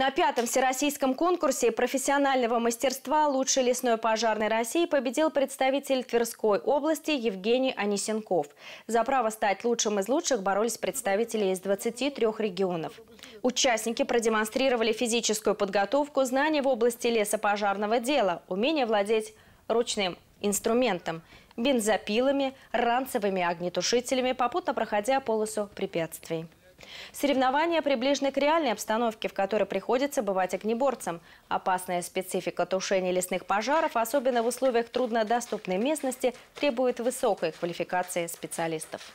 На пятом всероссийском конкурсе профессионального мастерства «Лучший лесной пожарный России» победил представитель Тверской области Евгений Анисенков. За право стать лучшим из лучших боролись представители из 23 регионов. Участники продемонстрировали физическую подготовку, знания в области лесопожарного дела, умение владеть ручным инструментом, бензопилами, ранцевыми огнетушителями, попутно проходя полосу препятствий. Соревнования приближены к реальной обстановке, в которой приходится бывать огнеборцам. Опасная специфика тушения лесных пожаров, особенно в условиях труднодоступной местности, требует высокой квалификации специалистов.